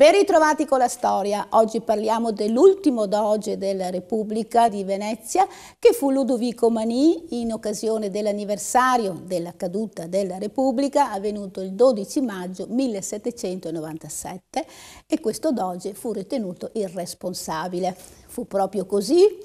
Ben ritrovati con la storia. Oggi parliamo dell'ultimo doge della Repubblica di Venezia che fu Ludovico Manì in occasione dell'anniversario della caduta della Repubblica avvenuto il 12 maggio 1797 e questo doge fu ritenuto il responsabile fu proprio così. E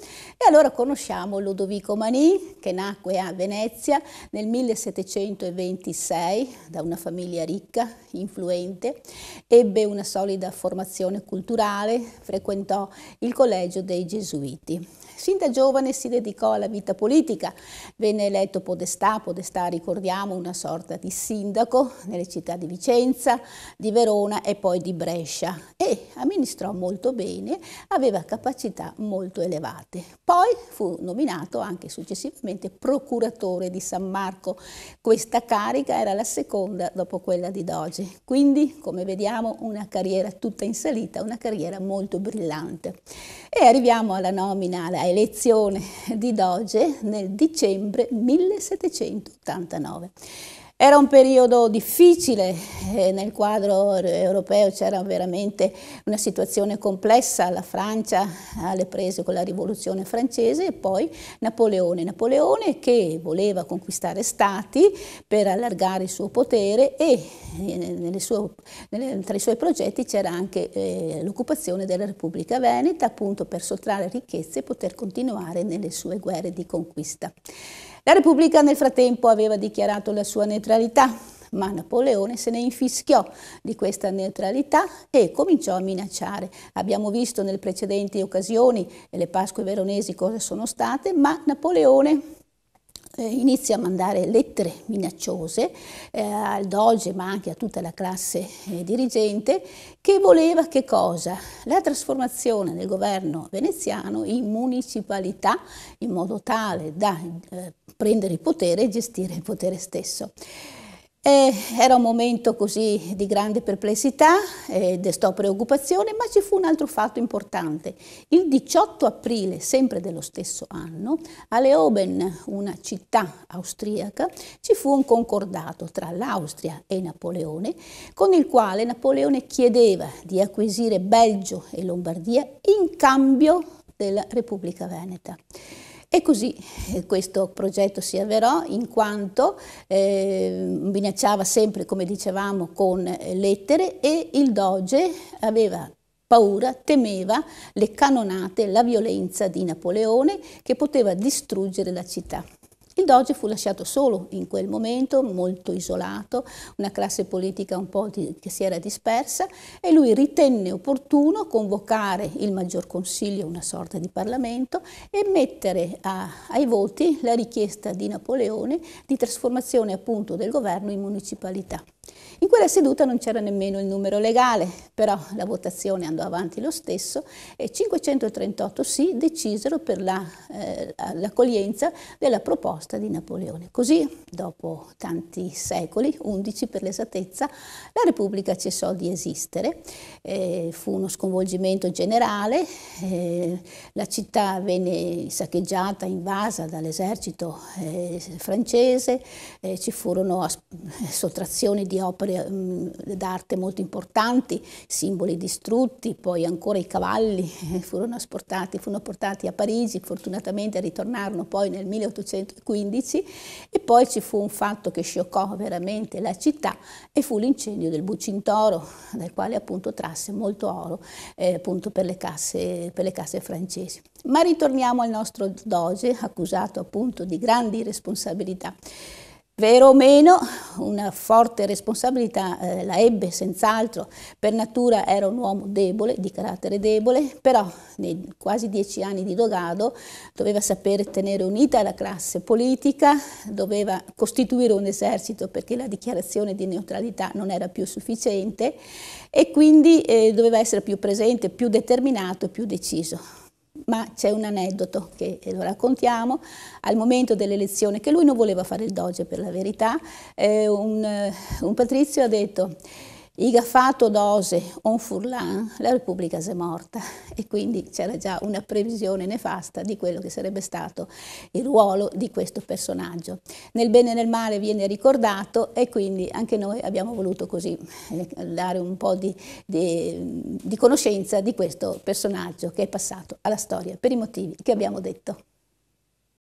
allora conosciamo Ludovico Manì, che nacque a Venezia nel 1726 da una famiglia ricca, influente, ebbe una solida formazione culturale, frequentò il collegio dei Gesuiti Sin da giovane si dedicò alla vita politica, venne eletto podestà, podestà ricordiamo una sorta di sindaco nelle città di Vicenza, di Verona e poi di Brescia e amministrò molto bene, aveva capacità molto elevate. Poi fu nominato anche successivamente procuratore di San Marco, questa carica era la seconda dopo quella di Doge, quindi come vediamo una carriera tutta in salita, una carriera molto brillante. E arriviamo alla nomina alla elezione di Doge nel dicembre 1789. Era un periodo difficile eh, nel quadro europeo, c'era veramente una situazione complessa, la Francia alle prese con la rivoluzione francese e poi Napoleone. Napoleone che voleva conquistare stati per allargare il suo potere e eh, sue, nelle, tra i suoi progetti c'era anche eh, l'occupazione della Repubblica Veneta appunto per sottrarre ricchezze e poter continuare nelle sue guerre di conquista. La Repubblica nel frattempo aveva dichiarato la sua neutralità, ma Napoleone se ne infischiò di questa neutralità e cominciò a minacciare. Abbiamo visto nelle precedenti occasioni le Pasque veronesi cosa sono state, ma Napoleone eh, inizia a mandare lettere minacciose eh, al Doge ma anche a tutta la classe eh, dirigente che voleva che cosa? La trasformazione del governo veneziano in municipalità in modo tale da eh, prendere il potere e gestire il potere stesso. E era un momento così di grande perplessità e destò preoccupazione, ma ci fu un altro fatto importante. Il 18 aprile, sempre dello stesso anno, a Leoben, una città austriaca, ci fu un concordato tra l'Austria e Napoleone, con il quale Napoleone chiedeva di acquisire Belgio e Lombardia in cambio della Repubblica Veneta. E così eh, questo progetto si avverò in quanto eh, minacciava sempre, come dicevamo, con eh, lettere e il doge aveva paura, temeva le canonate, la violenza di Napoleone che poteva distruggere la città. Il Doge fu lasciato solo in quel momento, molto isolato, una classe politica un po' di, che si era dispersa e lui ritenne opportuno convocare il Maggior Consiglio, una sorta di Parlamento, e mettere a, ai voti la richiesta di Napoleone di trasformazione appunto del governo in municipalità. In quella seduta non c'era nemmeno il numero legale, però la votazione andò avanti lo stesso e 538 sì decisero per l'accoglienza la, eh, della proposta di Napoleone. Così, dopo tanti secoli, 11 per l'esattezza, la Repubblica cessò di esistere. Eh, fu uno sconvolgimento generale, eh, la città venne saccheggiata, invasa dall'esercito eh, francese, eh, ci furono sottrazioni di di opere mm, d'arte molto importanti, simboli distrutti, poi ancora i cavalli eh, furono, asportati, furono portati a Parigi, fortunatamente ritornarono poi nel 1815 e poi ci fu un fatto che scioccò veramente la città e fu l'incendio del Bucintoro, dal quale appunto trasse molto oro eh, appunto per le, casse, per le casse francesi. Ma ritorniamo al nostro Doge, accusato appunto di grandi responsabilità. Vero o meno, una forte responsabilità eh, la ebbe senz'altro, per natura era un uomo debole, di carattere debole, però nei quasi dieci anni di Dogado doveva sapere tenere unita la classe politica, doveva costituire un esercito perché la dichiarazione di neutralità non era più sufficiente e quindi eh, doveva essere più presente, più determinato, più deciso ma c'è un aneddoto che lo raccontiamo, al momento dell'elezione, che lui non voleva fare il doge per la verità, eh, un, eh, un patrizio ha detto Iga gaffato dose on furlan, la Repubblica si è morta e quindi c'era già una previsione nefasta di quello che sarebbe stato il ruolo di questo personaggio. Nel bene e nel male viene ricordato e quindi anche noi abbiamo voluto così eh, dare un po' di, di, di conoscenza di questo personaggio che è passato alla storia per i motivi che abbiamo detto.